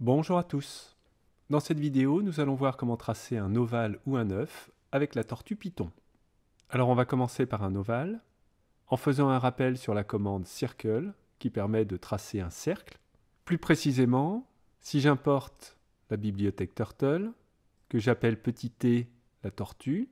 Bonjour à tous Dans cette vidéo, nous allons voir comment tracer un ovale ou un œuf avec la tortue Python. Alors on va commencer par un ovale, en faisant un rappel sur la commande circle, qui permet de tracer un cercle. Plus précisément, si j'importe la bibliothèque Turtle, que j'appelle petit t la tortue,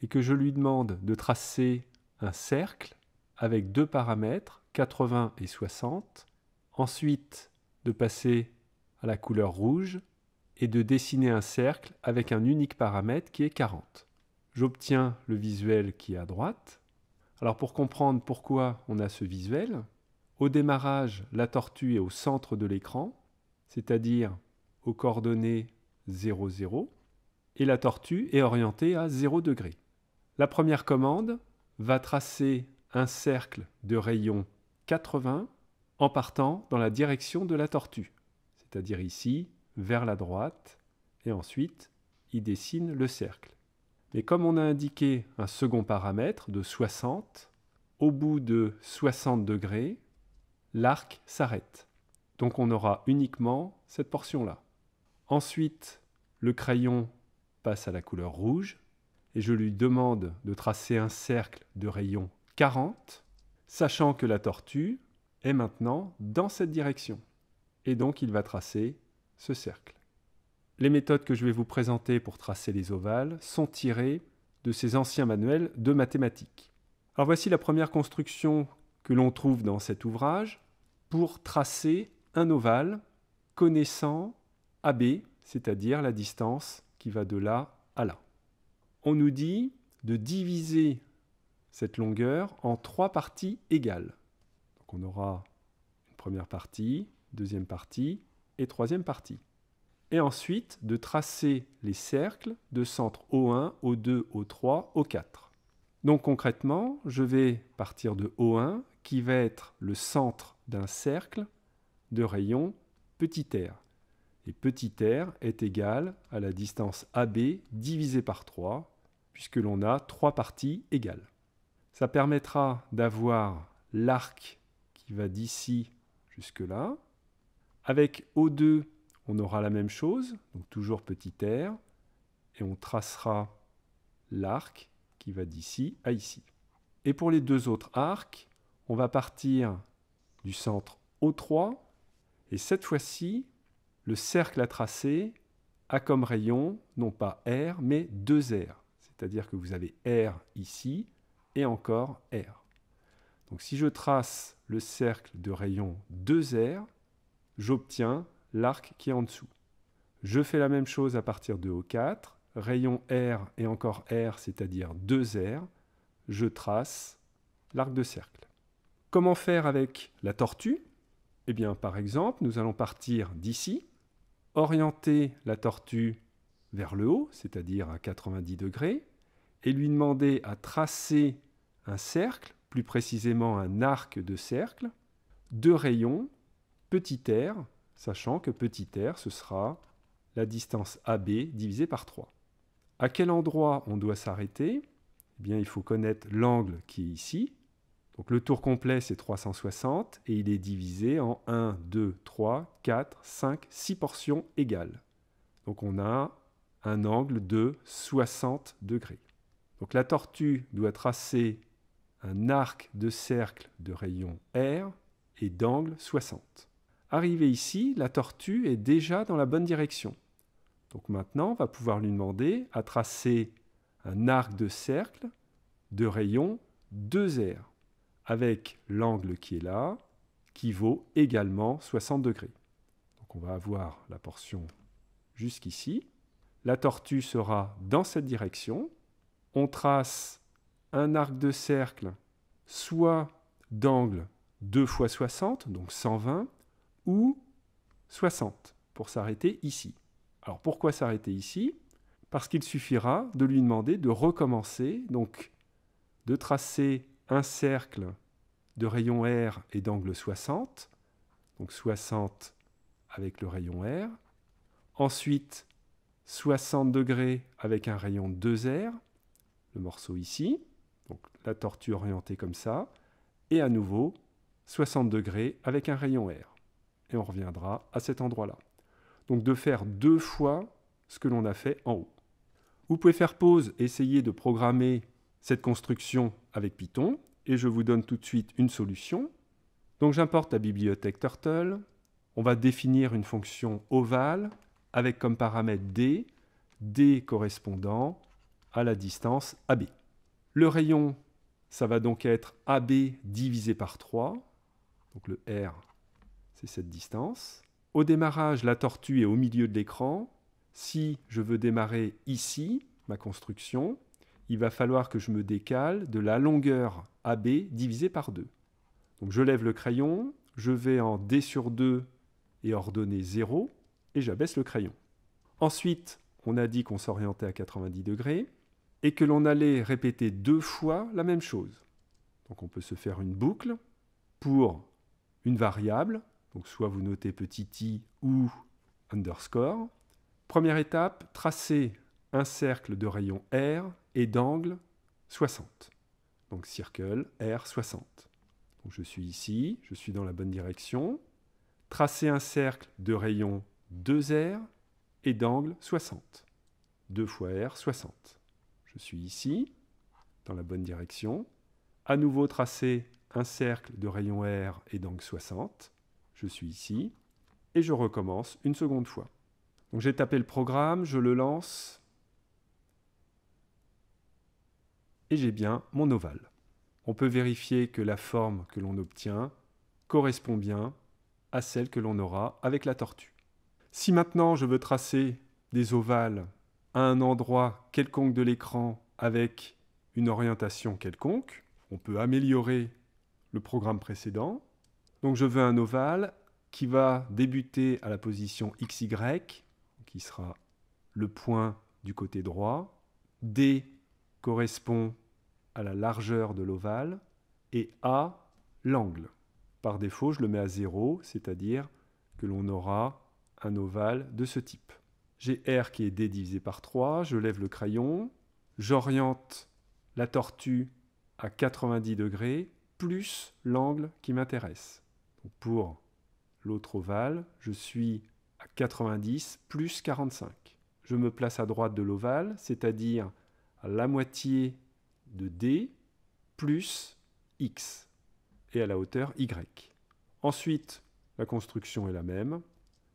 et que je lui demande de tracer un cercle avec deux paramètres, 80 et 60, ensuite de passer à la couleur rouge et de dessiner un cercle avec un unique paramètre qui est 40. J'obtiens le visuel qui est à droite. Alors pour comprendre pourquoi on a ce visuel, au démarrage, la tortue est au centre de l'écran, c'est-à-dire aux coordonnées 0, et la tortue est orientée à 0 degré. La première commande va tracer un cercle de rayon 80 en partant dans la direction de la tortue c'est-à-dire ici, vers la droite, et ensuite, il dessine le cercle. Mais comme on a indiqué un second paramètre de 60, au bout de 60 degrés, l'arc s'arrête. Donc on aura uniquement cette portion-là. Ensuite, le crayon passe à la couleur rouge et je lui demande de tracer un cercle de rayon 40, sachant que la tortue est maintenant dans cette direction et donc il va tracer ce cercle. Les méthodes que je vais vous présenter pour tracer les ovales sont tirées de ces anciens manuels de mathématiques. Alors voici la première construction que l'on trouve dans cet ouvrage pour tracer un ovale connaissant AB, c'est-à-dire la distance qui va de là à là. On nous dit de diviser cette longueur en trois parties égales. Donc on aura une première partie, deuxième partie et troisième partie. Et ensuite de tracer les cercles de centre O1, O2, O3, O4. Donc concrètement, je vais partir de O1 qui va être le centre d'un cercle de rayon petit r. Et petit r est égal à la distance AB divisée par 3, puisque l'on a trois parties égales. Ça permettra d'avoir l'arc qui va d'ici jusque là, avec O2, on aura la même chose, donc toujours petit r, et on tracera l'arc qui va d'ici à ici. Et pour les deux autres arcs, on va partir du centre O3, et cette fois-ci, le cercle à tracer a comme rayon, non pas R, mais 2R. C'est-à-dire que vous avez R ici, et encore R. Donc si je trace le cercle de rayon 2R, j'obtiens l'arc qui est en dessous. Je fais la même chose à partir de O4, rayon R et encore R, c'est-à-dire 2R, je trace l'arc de cercle. Comment faire avec la tortue Eh bien, par exemple, nous allons partir d'ici, orienter la tortue vers le haut, c'est-à-dire à 90 degrés, et lui demander à tracer un cercle, plus précisément un arc de cercle, deux rayons petit r, sachant que petit r, ce sera la distance AB divisée par 3. À quel endroit on doit s'arrêter eh bien, il faut connaître l'angle qui est ici. Donc le tour complet, c'est 360, et il est divisé en 1, 2, 3, 4, 5, 6 portions égales. Donc on a un angle de 60 degrés. Donc la tortue doit tracer un arc de cercle de rayon R et d'angle 60. Arrivé ici, la tortue est déjà dans la bonne direction. Donc maintenant, on va pouvoir lui demander à tracer un arc de cercle de rayon 2R, avec l'angle qui est là, qui vaut également 60 degrés. Donc on va avoir la portion jusqu'ici. La tortue sera dans cette direction. On trace un arc de cercle soit d'angle 2 fois 60, donc 120, ou 60 pour s'arrêter ici. Alors pourquoi s'arrêter ici Parce qu'il suffira de lui demander de recommencer, donc de tracer un cercle de rayon R et d'angle 60, donc 60 avec le rayon R, ensuite 60 degrés avec un rayon 2R, le morceau ici, donc la tortue orientée comme ça, et à nouveau 60 degrés avec un rayon R et on reviendra à cet endroit-là. Donc de faire deux fois ce que l'on a fait en haut. Vous pouvez faire pause essayer de programmer cette construction avec Python, et je vous donne tout de suite une solution. Donc j'importe la bibliothèque Turtle, on va définir une fonction ovale avec comme paramètre d, d correspondant à la distance AB. Le rayon, ça va donc être AB divisé par 3, donc le R c'est cette distance. Au démarrage, la tortue est au milieu de l'écran. Si je veux démarrer ici, ma construction, il va falloir que je me décale de la longueur AB divisée par 2. Donc je lève le crayon, je vais en D sur 2 et ordonner 0, et j'abaisse le crayon. Ensuite, on a dit qu'on s'orientait à 90 degrés, et que l'on allait répéter deux fois la même chose. Donc on peut se faire une boucle pour une variable donc soit vous notez petit i ou underscore. Première étape, tracer un cercle de rayon R et d'angle 60. Donc circle R 60. je suis ici, je suis dans la bonne direction. Tracer un cercle de rayon 2R et d'angle 60. 2 fois R 60. Je suis ici, dans la bonne direction. À nouveau tracer un cercle de rayon R et d'angle 60 je suis ici, et je recommence une seconde fois. Donc j'ai tapé le programme, je le lance, et j'ai bien mon ovale. On peut vérifier que la forme que l'on obtient correspond bien à celle que l'on aura avec la tortue. Si maintenant je veux tracer des ovales à un endroit quelconque de l'écran avec une orientation quelconque, on peut améliorer le programme précédent donc je veux un ovale qui va débuter à la position XY, qui sera le point du côté droit. D correspond à la largeur de l'ovale et A, l'angle. Par défaut, je le mets à 0, c'est-à-dire que l'on aura un ovale de ce type. J'ai R qui est D divisé par 3, je lève le crayon, j'oriente la tortue à 90 degrés plus l'angle qui m'intéresse pour l'autre ovale, je suis à 90 plus 45. Je me place à droite de l'ovale, c'est-à-dire à la moitié de D plus X et à la hauteur Y. Ensuite, la construction est la même.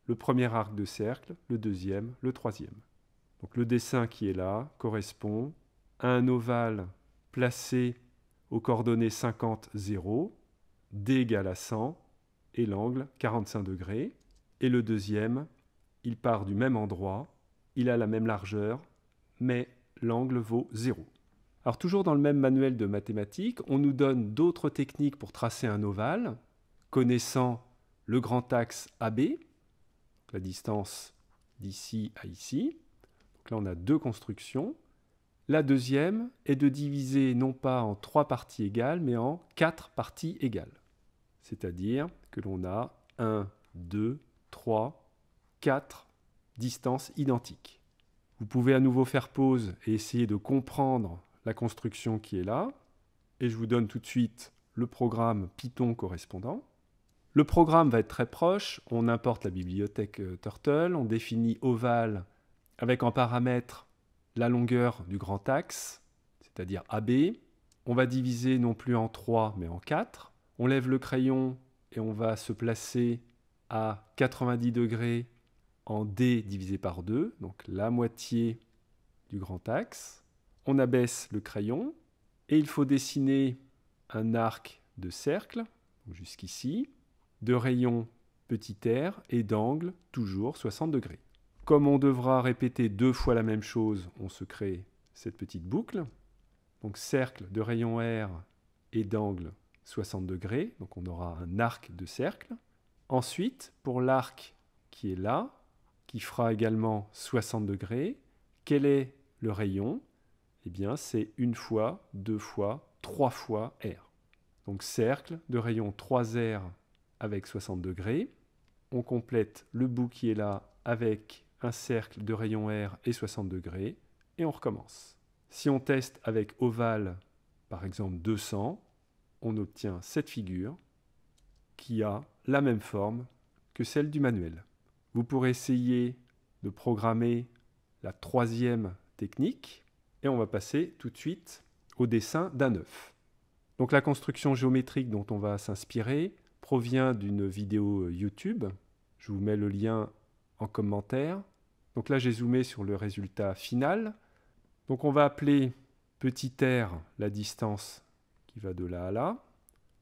Le premier arc de cercle, le deuxième, le troisième. Donc le dessin qui est là correspond à un ovale placé aux coordonnées 50, 0, D égale à 100 et l'angle 45 degrés. Et le deuxième, il part du même endroit, il a la même largeur, mais l'angle vaut 0. Alors toujours dans le même manuel de mathématiques, on nous donne d'autres techniques pour tracer un ovale, connaissant le grand axe AB, la distance d'ici à ici. Donc là, on a deux constructions. La deuxième est de diviser non pas en trois parties égales, mais en quatre parties égales, c'est-à-dire que l'on a 1, 2, 3, 4 distances identiques. Vous pouvez à nouveau faire pause et essayer de comprendre la construction qui est là. Et je vous donne tout de suite le programme Python correspondant. Le programme va être très proche. On importe la bibliothèque euh, Turtle, on définit ovale avec en paramètre la longueur du grand axe, c'est-à-dire AB. On va diviser non plus en 3 mais en 4. On lève le crayon et on va se placer à 90 degrés en D divisé par 2, donc la moitié du grand axe. On abaisse le crayon et il faut dessiner un arc de cercle, jusqu'ici, de rayon petit r et d'angle toujours 60 degrés. Comme on devra répéter deux fois la même chose, on se crée cette petite boucle. Donc cercle de rayon r et d'angle 60 degrés, donc on aura un arc de cercle. Ensuite, pour l'arc qui est là, qui fera également 60 degrés, quel est le rayon Eh bien, c'est une fois, deux fois, trois fois R. Donc cercle de rayon 3R avec 60 degrés. On complète le bout qui est là avec un cercle de rayon R et 60 degrés, et on recommence. Si on teste avec ovale, par exemple 200, on obtient cette figure qui a la même forme que celle du manuel. Vous pourrez essayer de programmer la troisième technique et on va passer tout de suite au dessin d'un œuf. Donc la construction géométrique dont on va s'inspirer provient d'une vidéo euh, YouTube. Je vous mets le lien en commentaire. Donc là j'ai zoomé sur le résultat final. Donc on va appeler petit r la distance qui va de là à là,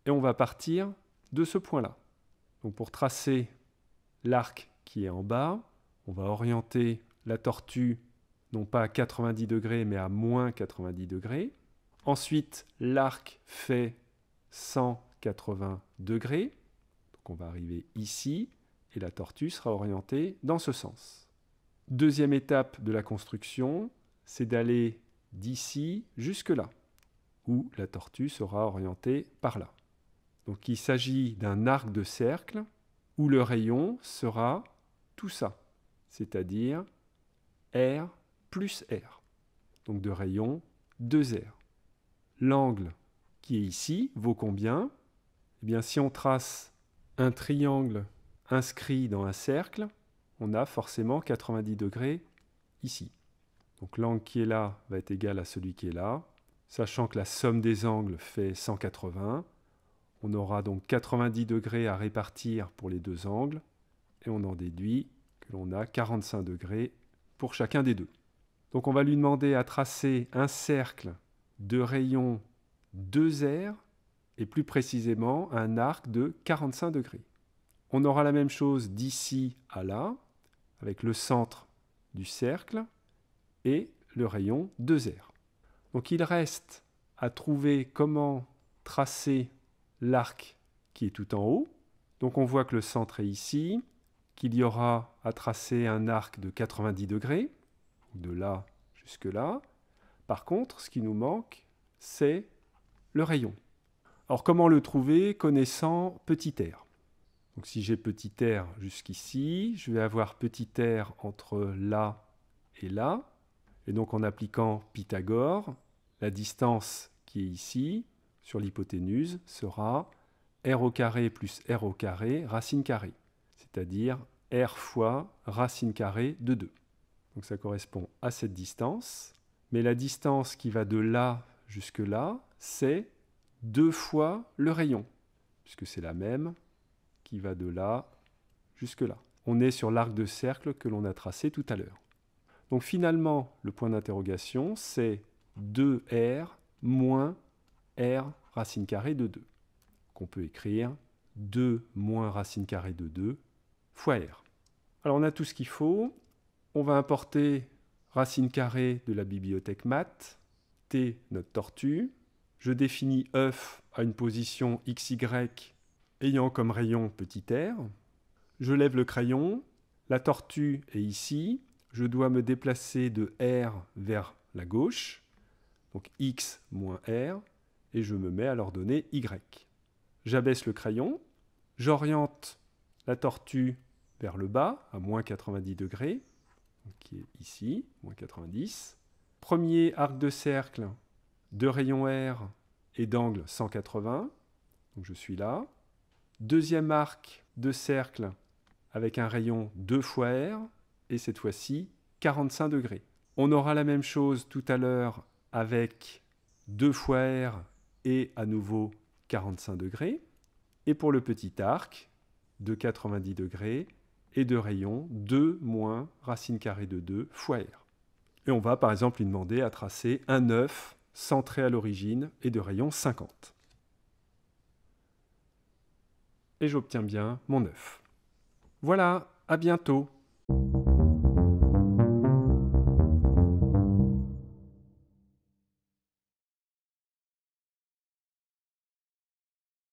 et on va partir de ce point-là. Donc pour tracer l'arc qui est en bas, on va orienter la tortue non pas à 90 degrés mais à moins 90 degrés. Ensuite, l'arc fait 180 degrés. Donc on va arriver ici et la tortue sera orientée dans ce sens. Deuxième étape de la construction, c'est d'aller d'ici jusque là où la tortue sera orientée par là. Donc il s'agit d'un arc de cercle où le rayon sera tout ça, c'est-à-dire R plus R. Donc de rayon 2R. L'angle qui est ici vaut combien Eh bien si on trace un triangle inscrit dans un cercle, on a forcément 90 degrés ici. Donc l'angle qui est là va être égal à celui qui est là, Sachant que la somme des angles fait 180, on aura donc 90 degrés à répartir pour les deux angles et on en déduit que l'on a 45 degrés pour chacun des deux. Donc on va lui demander à tracer un cercle de rayon 2R et plus précisément un arc de 45 degrés. On aura la même chose d'ici à là, avec le centre du cercle et le rayon 2R. Donc il reste à trouver comment tracer l'arc qui est tout en haut. Donc on voit que le centre est ici, qu'il y aura à tracer un arc de 90 degrés, de là jusque là. Par contre, ce qui nous manque, c'est le rayon. Alors comment le trouver connaissant petit r Donc si j'ai petit r jusqu'ici, je vais avoir petit r entre là et là. Et donc en appliquant Pythagore, la distance qui est ici, sur l'hypoténuse, sera r au carré plus r au carré racine carrée, c'est-à-dire r fois racine carrée de 2. Donc ça correspond à cette distance, mais la distance qui va de là jusque là, c'est 2 fois le rayon, puisque c'est la même qui va de là jusque là. On est sur l'arc de cercle que l'on a tracé tout à l'heure. Donc finalement, le point d'interrogation, c'est 2r moins r racine carrée de 2, qu'on peut écrire 2 moins racine carrée de 2 fois r. Alors on a tout ce qu'il faut. On va importer racine carrée de la bibliothèque math, t notre tortue. Je définis œuf à une position xy ayant comme rayon petit r. Je lève le crayon, la tortue est ici, je dois me déplacer de R vers la gauche, donc X moins R, et je me mets à l'ordonnée Y. J'abaisse le crayon, j'oriente la tortue vers le bas, à moins 90 degrés, qui est ici, moins 90. Premier arc de cercle, de rayon R et d'angle 180, donc je suis là. Deuxième arc de cercle avec un rayon 2 fois R, et cette fois-ci 45 degrés. On aura la même chose tout à l'heure avec 2 fois R et à nouveau 45 degrés. Et pour le petit arc, de 90 degrés et de rayon 2 moins racine carrée de 2 fois R. Et on va par exemple lui demander à tracer un œuf centré à l'origine et de rayon 50. Et j'obtiens bien mon œuf. Voilà, à bientôt